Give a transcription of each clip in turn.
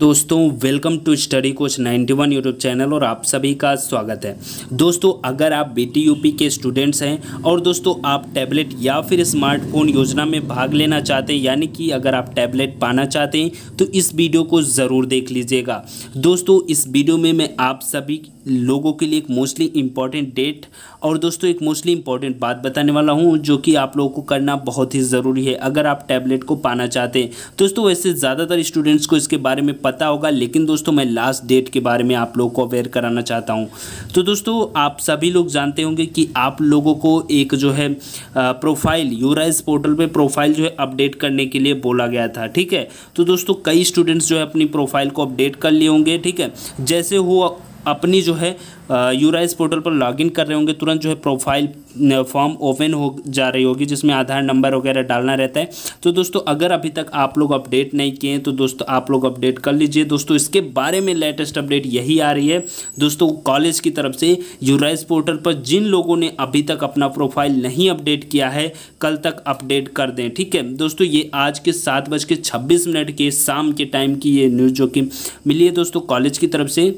दोस्तों welcome to study coach 91 YouTube channel और आप सभी का स्वागत है दोस्तों अगर आप बीटीयूपी के स्टूडेंट्स हैं और दोस्तों आप टैबलेट या फिर स्मार्टफोन योजना में भाग लेना चाहते हैं यानी कि अगर आप टैबलेट पाना चाहते हैं तो इस वीडियो को ज़रूर देख लीजिएगा दोस्तों इस वीडियो में मैं आप सभी लोगों के लिए एक मोस्टली इम्पॉर्टेंट डेट और दोस्तों एक मोस्टली इम्पॉर्टेंट बात बताने वाला हूँ जो कि आप लोगों को करना बहुत ही ज़रूरी है अगर आप टैबलेट को पाना चाहते हैं दोस्तों वैसे ज़्यादातर स्टूडेंट्स को इसके बारे में पता होगा लेकिन दोस्तों मैं लास्ट डेट के बारे में आप लोगों को अवेयर कराना चाहता हूँ तो दोस्तों आप सभी लोग जानते होंगे कि आप लोगों को एक जो है प्रोफाइल यूराइज पोर्टल पे प्रोफाइल जो है अपडेट करने के लिए बोला गया था ठीक है तो दोस्तों कई स्टूडेंट्स जो है अपनी प्रोफाइल को अपडेट कर लिए होंगे ठीक है जैसे हुआ अपनी जो है यूराइस पोर्टल पर लॉगिन कर रहे होंगे तुरंत जो है प्रोफाइल फॉर्म ओपन हो जा रही होगी जिसमें आधार नंबर वगैरह डालना रहता है तो दोस्तों अगर अभी तक आप लोग अपडेट नहीं किए हैं तो दोस्तों आप लोग अपडेट कर लीजिए दोस्तों इसके बारे में लेटेस्ट अपडेट यही आ रही है दोस्तों कॉलेज की तरफ से यूराइस पोर्टल पर जिन लोगों ने अभी तक अपना प्रोफाइल नहीं अपडेट किया है कल तक अपडेट कर दें ठीक है दोस्तों ये आज के सात बज के छब्बीस मिनट के शाम के टाइम की ये न्यूज़ जो कि मिली है दोस्तों कॉलेज की तरफ से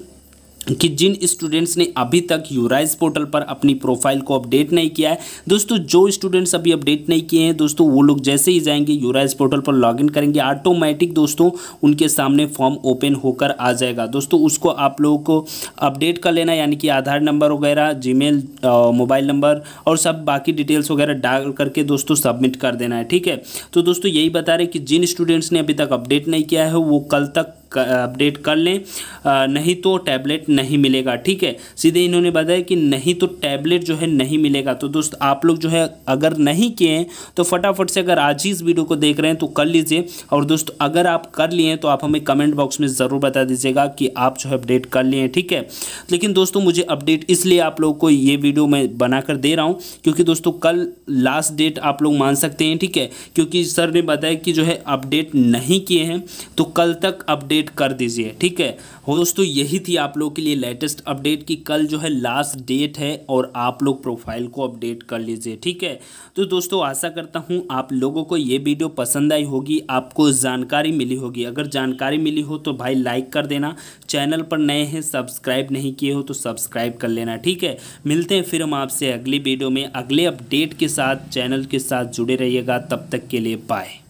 कि जिन स्टूडेंट्स ने अभी तक यूराइज पोर्टल पर अपनी प्रोफाइल को अपडेट नहीं किया है दोस्तों जो स्टूडेंट्स अभी अपडेट नहीं किए हैं दोस्तों वो लोग जैसे ही जाएंगे यूराइज पोर्टल पर लॉगिन करेंगे ऑटोमेटिक दोस्तों उनके सामने फॉर्म ओपन होकर आ जाएगा दोस्तों उसको आप लोगों को अपडेट कर लेना यानी कि आधार नंबर वगैरह जी मोबाइल नंबर और सब बाकी डिटेल्स वगैरह डाल करके दोस्तों सबमिट कर देना है ठीक है तो दोस्तों यही बता रहे कि जिन स्टूडेंट्स ने अभी तक अपडेट नहीं किया है वो कल तक अपडेट कर लें नहीं तो टैबलेट नहीं मिलेगा ठीक है सीधे इन्होंने बताया कि नहीं तो टैबलेट जो है नहीं मिलेगा तो दोस्त आप लोग जो है अगर नहीं किए हैं तो फटाफट से अगर आज ही इस वीडियो को देख रहे हैं तो कर लीजिए और दोस्त अगर आप कर लिए हैं तो आप हमें कमेंट बॉक्स में ज़रूर बता दीजिएगा कि आप जो है अपडेट कर लिए हैं ठीक है लेकिन दोस्तों मुझे अपडेट इसलिए आप लोगों को ये वीडियो मैं बनाकर दे रहा हूँ क्योंकि दोस्तों कल लास्ट डेट आप लोग मान सकते हैं ठीक है क्योंकि सर ने बताया कि जो है अपडेट नहीं किए हैं तो कल तक अपडेट अपडेट कर दीजिए ठीक है हो दोस्तों यही थी आप लोग के लिए लेटेस्ट अपडेट की कल जो है लास्ट डेट है और आप लोग प्रोफाइल को अपडेट कर लीजिए ठीक है तो दोस्तों आशा करता हूँ आप लोगों को ये वीडियो पसंद आई होगी आपको जानकारी मिली होगी अगर जानकारी मिली हो तो भाई लाइक कर देना चैनल पर नए हैं सब्सक्राइब नहीं किए हो तो सब्सक्राइब कर लेना ठीक है मिलते हैं फिर हम आपसे अगली वीडियो में अगले अपडेट के साथ चैनल के साथ जुड़े रहिएगा तब तक के लिए बाय